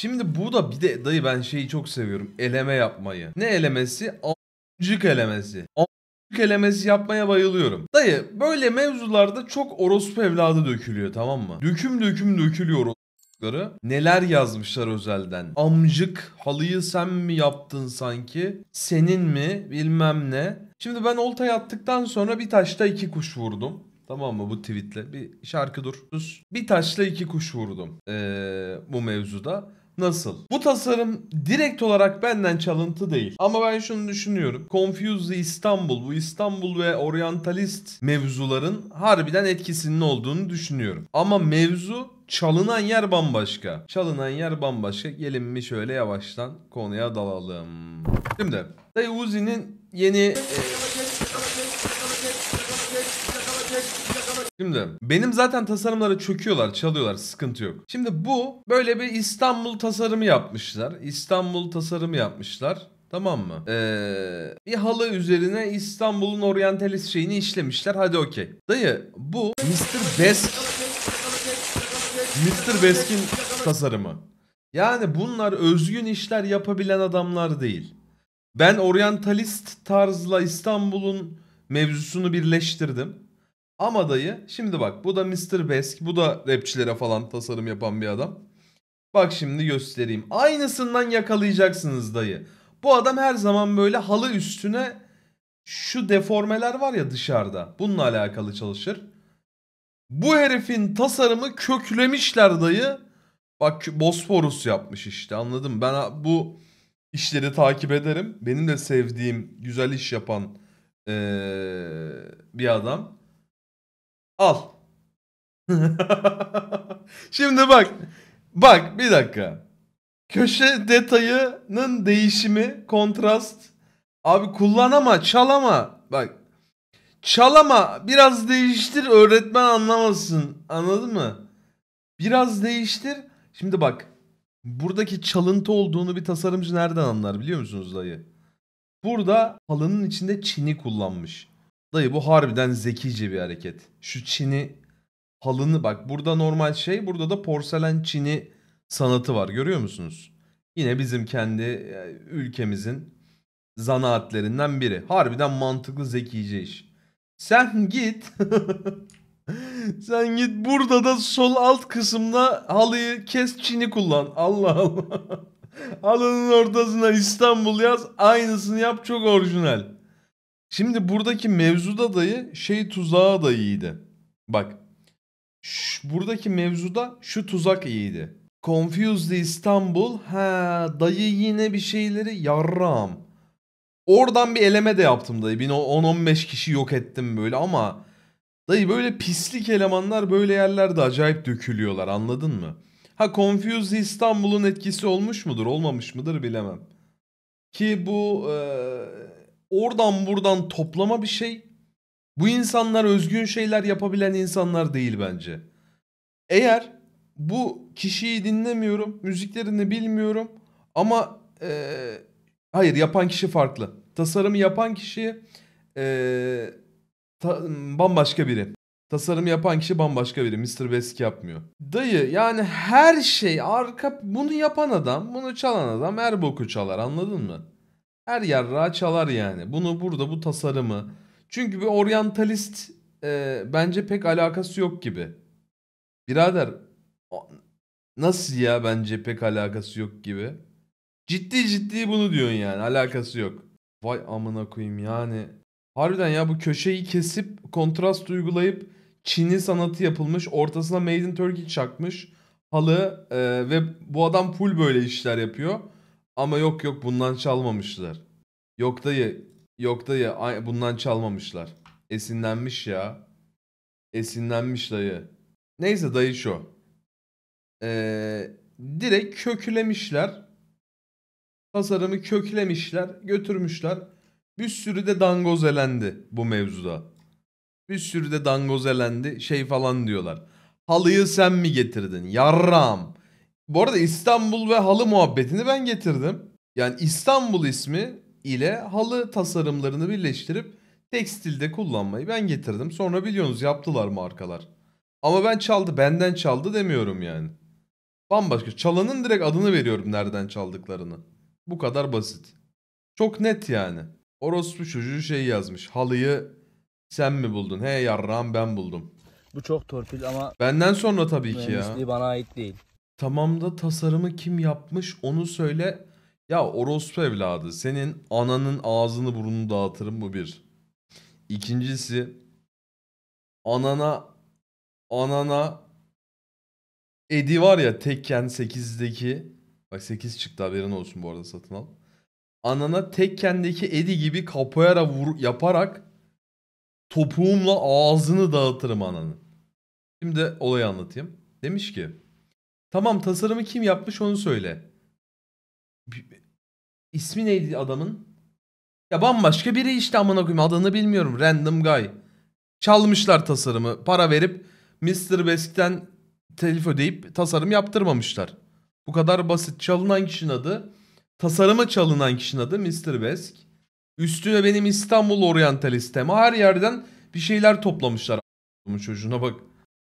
Şimdi bu da bir de dayı ben şeyi çok seviyorum. Eleme yapmayı. Ne elemesi? Amcık elemesi. Amcık elemesi yapmaya bayılıyorum. Dayı böyle mevzularda çok orospu evladı dökülüyor tamam mı? Döküm döküm dökülüyor yazdıkları. Neler yazmışlar özelden. Amcık halıyı sen mi yaptın sanki? Senin mi? Bilmem ne. Şimdi ben oltayı attıktan sonra bir taşta iki kuş vurdum. Tamam mı bu tweetle? Bir şarkı dur. Bir taşla iki kuş vurdum ee, bu mevzuda nasıl? Bu tasarım direkt olarak benden çalıntı değil. Ama ben şunu düşünüyorum. Confused İstanbul, bu İstanbul ve oryantalist mevzuların harbiden etkisinin olduğunu düşünüyorum. Ama mevzu çalınan yer bambaşka. Çalınan yer bambaşka. Gelin mi şöyle yavaştan konuya dalalım. Şimdi Dayı Uzi'nin yeni... E Şimdi benim zaten tasarımları çöküyorlar, çalıyorlar. Sıkıntı yok. Şimdi bu böyle bir İstanbul tasarımı yapmışlar. İstanbul tasarımı yapmışlar. Tamam mı? Ee, bir halı üzerine İstanbul'un oryantalist şeyini işlemişler. Hadi okey. Dayı bu Mr. Besk Mr. Besk'in tasarımı. Yani bunlar özgün işler yapabilen adamlar değil. Ben oryantalist tarzla İstanbul'un mevzusunu birleştirdim. Ama dayı şimdi bak bu da Mr. Besk bu da rapçilere falan tasarım yapan bir adam. Bak şimdi göstereyim. Aynısından yakalayacaksınız dayı. Bu adam her zaman böyle halı üstüne şu deformeler var ya dışarıda. Bununla alakalı çalışır. Bu herifin tasarımı köklemişler dayı. Bak Bosporus yapmış işte anladım. Ben bu işleri takip ederim. Benim de sevdiğim güzel iş yapan ee, bir adam. Al. Şimdi bak. Bak bir dakika. Köşe detayının değişimi, kontrast. Abi kullan ama çalama. Bak. Çalama biraz değiştir öğretmen anlamasın. Anladın mı? Biraz değiştir. Şimdi bak. Buradaki çalıntı olduğunu bir tasarımcı nereden anlar biliyor musunuz dayı? Burada halının içinde çini kullanmış. Dayı bu harbiden zekice bir hareket. Şu çini halını bak burada normal şey burada da porselen çini sanatı var görüyor musunuz? Yine bizim kendi e, ülkemizin zanaatlerinden biri. Harbiden mantıklı zekice iş. Sen git sen git burada da sol alt kısımda halıyı kes çini kullan. Allah Allah. Halının ortasına İstanbul yaz aynısını yap çok orijinal. Şimdi buradaki mevzuda dayı şey tuzağı da iyiydi. Bak şu, buradaki mevzuda şu tuzak iyiydi. Confused İstanbul. Ha dayı yine bir şeyleri yarram. Oradan bir eleme de yaptım dayı. 10-15 kişi yok ettim böyle ama dayı böyle pislik elemanlar böyle yerlerde acayip dökülüyorlar anladın mı? Ha Confused İstanbul'un etkisi olmuş mudur olmamış mıdır bilemem. Ki bu ee oradan buradan toplama bir şey. Bu insanlar özgün şeyler yapabilen insanlar değil bence. Eğer bu kişiyi dinlemiyorum, müziklerini bilmiyorum ama e, hayır yapan kişi farklı. Tasarımı yapan kişi e, ta, bambaşka biri. Tasarım yapan kişi bambaşka biri. Mr. Besk yapmıyor. Dayı yani her şey arka bunu yapan adam, bunu çalan adam her boku çalar anladın mı? her yarrağa çalar yani. Bunu burada bu tasarımı. Çünkü bir oryantalist e, bence pek alakası yok gibi. Birader nasıl ya bence pek alakası yok gibi. Ciddi ciddi bunu diyorsun yani alakası yok. Vay amına koyayım yani. Harbiden ya bu köşeyi kesip kontrast uygulayıp Çin'i sanatı yapılmış. Ortasına Made in Turkey çakmış halı e, ve bu adam full böyle işler yapıyor. Ama yok yok bundan çalmamışlar. Yok dayı, yok dayı bundan çalmamışlar. Esinlenmiş ya. Esinlenmiş dayı. Neyse dayı şu. Ee, direkt köklemişler. Tasarımı köklemişler, götürmüşler. Bir sürü de dangoz elendi bu mevzuda. Bir sürü de dangoz elendi. Şey falan diyorlar. Halıyı sen mi getirdin? Yarram. Bu arada İstanbul ve halı muhabbetini ben getirdim. Yani İstanbul ismi ile halı tasarımlarını birleştirip tekstilde kullanmayı ben getirdim. Sonra biliyorsunuz yaptılar markalar. Ama ben çaldı, benden çaldı demiyorum yani. Bambaşka. Çalanın direkt adını veriyorum nereden çaldıklarını. Bu kadar basit. Çok net yani. Orospu çocuğu şey yazmış. Halıyı sen mi buldun? He yarram ben buldum. Bu çok torpil ama... Benden sonra tabii ki ya. bana ait değil. Tamamda tasarımı kim yapmış onu söyle. Ya orospu evladı senin ananın ağzını burnunu dağıtırım bu bir. İkincisi anana anana Edi var ya Tekken 8'deki bak 8 çıktı haberin olsun bu arada satın al. Anana Tekken'deki Edi gibi kapoyara vur yaparak topuğumla ağzını dağıtırım ananın. Şimdi olayı anlatayım. Demiş ki Tamam tasarımı kim yapmış onu söyle. İsmi neydi adamın? Ya bambaşka biri işte amına koyayım adını bilmiyorum. Random guy. Çalmışlar tasarımı. Para verip Mr. Besk'ten telif ödeyip tasarım yaptırmamışlar. Bu kadar basit. Çalınan kişinin adı, tasarımı çalınan kişinin adı Mr. Besk. Üstüne benim İstanbul oryantalist tema. Her yerden bir şeyler toplamışlar. Çocuğuna bak.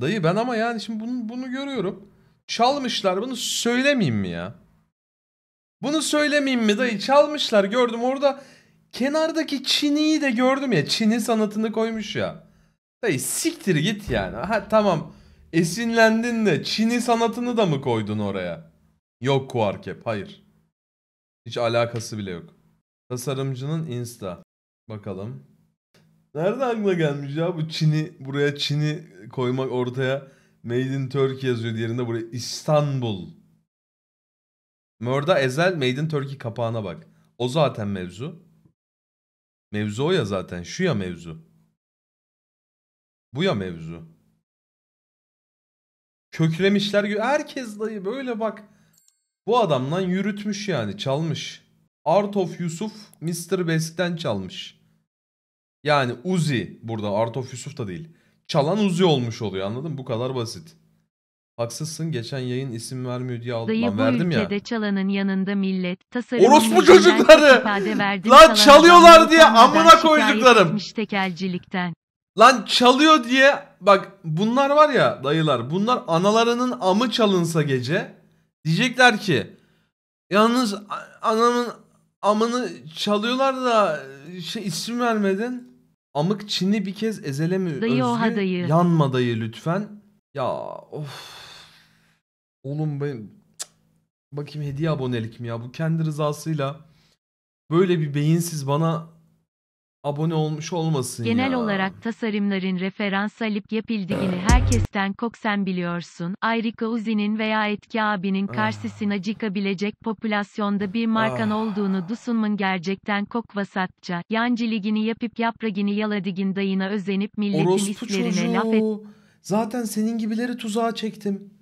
Dayı ben ama yani şimdi bunu, bunu görüyorum. Çalmışlar bunu söylemeyeyim mi ya? Bunu söylemeyeyim mi dayı? Çalmışlar gördüm orada kenardaki çiniyi de gördüm ya. Çini sanatını koymuş ya. Dayı siktir git yani. Ha tamam esinlendin de çini sanatını da mı koydun oraya? Yok Kuarkep hayır. Hiç alakası bile yok. Tasarımcının insta. Bakalım. nereden aklına gelmiş ya bu Çin'i buraya Çin'i koymak ortaya Made in Turkey yazıyor diğerinde buraya İstanbul. Mörda Ezel Made in Turkey kapağına bak. O zaten mevzu. Mevzu o ya zaten. Şu ya mevzu. Bu ya mevzu. Kökremişler gibi Herkes dayı böyle bak. Bu adamdan yürütmüş yani çalmış. Art of Yusuf Mr. Best'ten çalmış. Yani Uzi burada Art of Yusuf da değil çalan uzi olmuş oluyor anladın mı? Bu kadar basit. Haksızsın geçen yayın isim vermiyor diye aldım. Dayı bu verdim ülkede ya. çalanın yanında millet tasarımın Orospu çocukları! Lan çalıyorlar diye amına koyduklarım. Tekelcilikten. Lan çalıyor diye bak bunlar var ya dayılar bunlar analarının amı çalınsa gece diyecekler ki yalnız anamın amını çalıyorlar da şey isim vermedin. Amık Çin'i bir kez ezele mi Dayı oha dayı. Yanma dayı lütfen. Ya of. Oğlum ben bakayım hediye abonelik mi ya? Bu kendi rızasıyla böyle bir beyinsiz bana abone olmuş olmasın Genel ya. olarak tasarımların referans alıp yapıldığını herkesten kok sen biliyorsun. Ayrıca Uzi'nin veya Etki abinin ah. karşısına çıkabilecek popülasyonda bir markan ah. olduğunu dusunmun gerçekten kok vasatça. Yancı ligini yapıp yapragini yaladigin dayına özenip milletin Orospu islerine çocuğu. laf et. Zaten senin gibileri tuzağa çektim.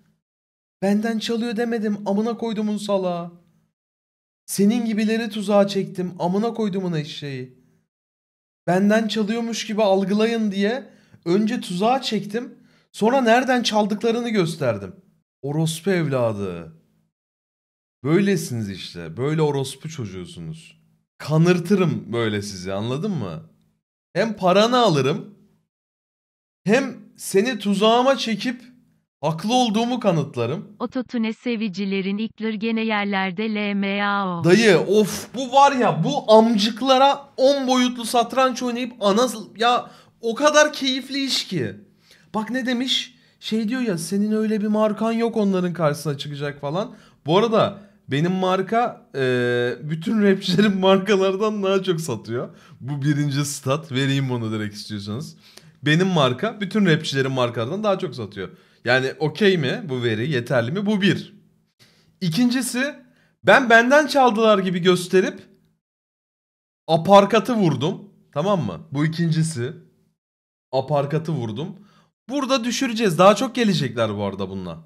Benden çalıyor demedim amına koydumun salağı. Senin gibileri tuzağa çektim amına koydumun eşeği benden çalıyormuş gibi algılayın diye önce tuzağa çektim. Sonra nereden çaldıklarını gösterdim. Orospu evladı. Böylesiniz işte. Böyle orospu çocuğusunuz. Kanırtırım böyle sizi anladın mı? Hem paranı alırım hem seni tuzağıma çekip Haklı olduğumu kanıtlarım. Ototune sevicilerin iklir gene yerlerde LMAO. Dayı of bu var ya bu amcıklara 10 boyutlu satranç oynayıp ana ya o kadar keyifli iş ki. Bak ne demiş? Şey diyor ya senin öyle bir markan yok onların karşısına çıkacak falan. Bu arada benim marka e, bütün rapçilerin markalardan daha çok satıyor. Bu birinci stat. Vereyim bunu direkt istiyorsanız. Benim marka bütün rapçilerin markalardan daha çok satıyor. Yani okey mi bu veri yeterli mi? Bu bir. İkincisi ben benden çaldılar gibi gösterip aparkatı vurdum. Tamam mı? Bu ikincisi. Aparkatı vurdum. Burada düşüreceğiz. Daha çok gelecekler bu arada bununla.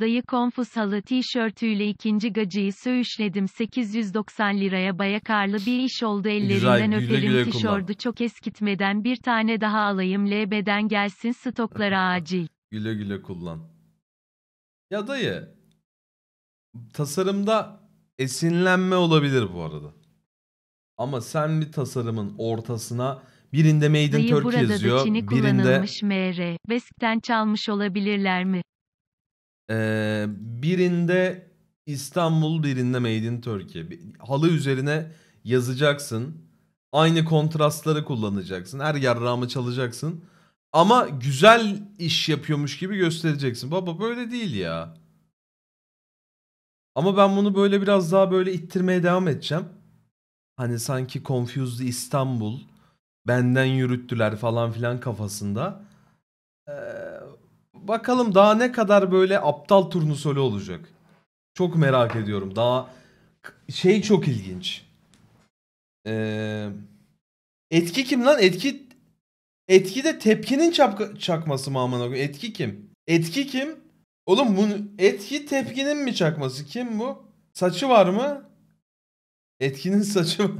Dayı Konfus halı tişörtüyle ikinci gacıyı söğüşledim 890 liraya bayakarlı bir iş oldu ellerinden Güzel, güle güle öperim tişördü kullan. çok eskitmeden bir tane daha alayım LB'den gelsin stoklara acil. Güle güle kullan. Ya dayı tasarımda esinlenme olabilir bu arada. Ama sen bir tasarımın ortasına birinde Made in Dayı Turkey burada yazıyor. da Çin'i birinde kullanılmış MR. Besk'ten çalmış olabilirler mi? Ee, birinde İstanbul birinde Made in Turkey. Halı üzerine yazacaksın. Aynı kontrastları kullanacaksın. Her yarrağımı çalacaksın. Ama güzel iş yapıyormuş gibi göstereceksin. Baba böyle değil ya. Ama ben bunu böyle biraz daha böyle ittirmeye devam edeceğim. Hani sanki Confused İstanbul benden yürüttüler falan filan kafasında. Ee, bakalım daha ne kadar böyle aptal turnusolu olacak. Çok merak ediyorum. Daha şey çok ilginç. Ee, etki kim lan? Etki Etki de tepkinin çapka- çakması mı amına koyayım? Etki kim? Etki kim? Oğlum bu etki tepkinin mi çakması? Kim bu? Saçı var mı? Etkinin saçı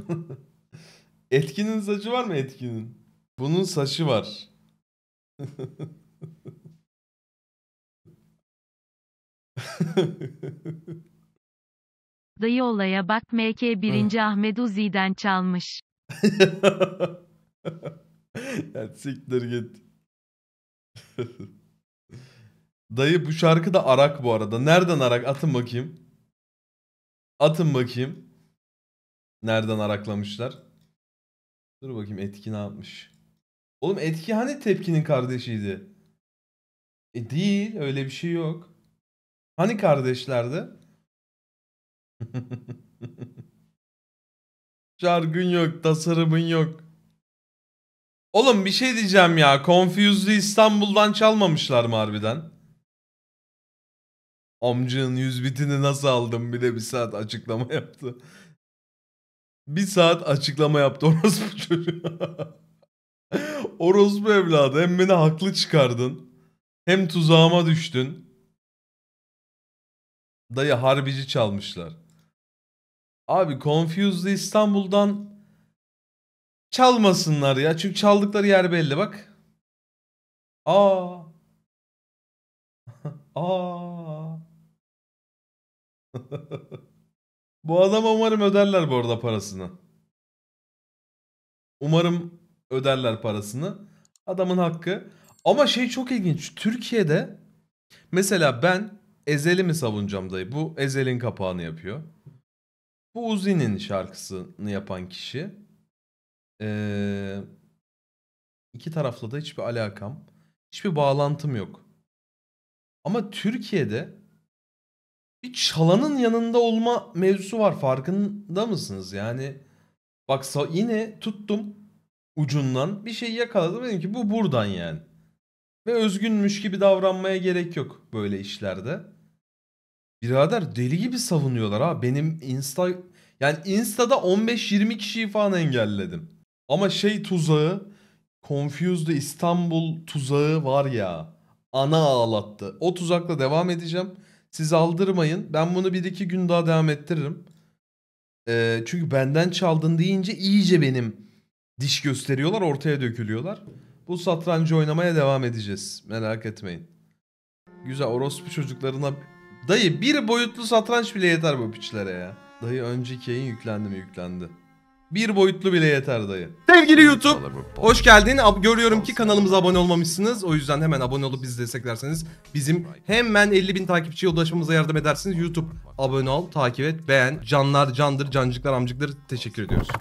etkinin saçı var mı etkinin? Bunun saçı var. Dayı olaya bak MK birinci Ahmet Uzi'den çalmış. ya siktir git. Dayı bu şarkı da Arak bu arada. Nereden Arak? Atın bakayım. Atın bakayım. Nereden araklamışlar? Dur bakayım etki ne yapmış. Oğlum etki hani tepkinin kardeşiydi? E değil öyle bir şey yok. Hani kardeşlerdi? Şarkın yok, tasarımın yok. Oğlum bir şey diyeceğim ya. Confused'ü İstanbul'dan çalmamışlar mı harbiden? Amcının yüz bitini nasıl aldım bir de bir saat açıklama yaptı. bir saat açıklama yaptı orospu çocuğu. orospu evladı hem beni haklı çıkardın. Hem tuzağıma düştün. Dayı harbici çalmışlar. Abi Confused'ı İstanbul'dan Çalmasınlar ya. Çünkü çaldıkları yer belli bak. Aa. Aa. bu adam umarım öderler bu arada parasını. Umarım öderler parasını. Adamın hakkı. Ama şey çok ilginç. Türkiye'de mesela ben Ezel'i mi savunacağım dayı? Bu Ezel'in kapağını yapıyor. Bu Uzi'nin şarkısını yapan kişi. Ee, iki tarafla da hiçbir alakam, hiçbir bağlantım yok. Ama Türkiye'de bir çalanın yanında olma mevzusu var farkında mısınız? Yani bak yine tuttum ucundan bir şey yakaladım dedim ki bu buradan yani. Ve özgünmüş gibi davranmaya gerek yok böyle işlerde. Birader deli gibi savunuyorlar ha. Benim Insta yani Insta'da 15-20 kişiyi falan engelledim. Ama şey tuzağı Confused'da İstanbul tuzağı var ya. Ana ağlattı. O tuzakla devam edeceğim. Siz aldırmayın. Ben bunu bir iki gün daha devam ettiririm. Ee, çünkü benden çaldın deyince iyice benim diş gösteriyorlar. Ortaya dökülüyorlar. Bu satrancı oynamaya devam edeceğiz. Merak etmeyin. Güzel orospu çocuklarına... Dayı bir boyutlu satranç bile yeter bu piçlere ya. Dayı önceki yayın yüklendi mi yüklendi. Bir boyutlu bile yeter dayı. Sevgili YouTube, hoş geldin. Ab görüyorum ki kanalımıza abone olmamışsınız. O yüzden hemen abone olup bizi desteklerseniz bizim hemen 50 bin takipçiye ulaşmamıza yardım edersiniz. YouTube abone ol, takip et, beğen. Canlar candır, cancıklar amcıklar teşekkür ediyoruz.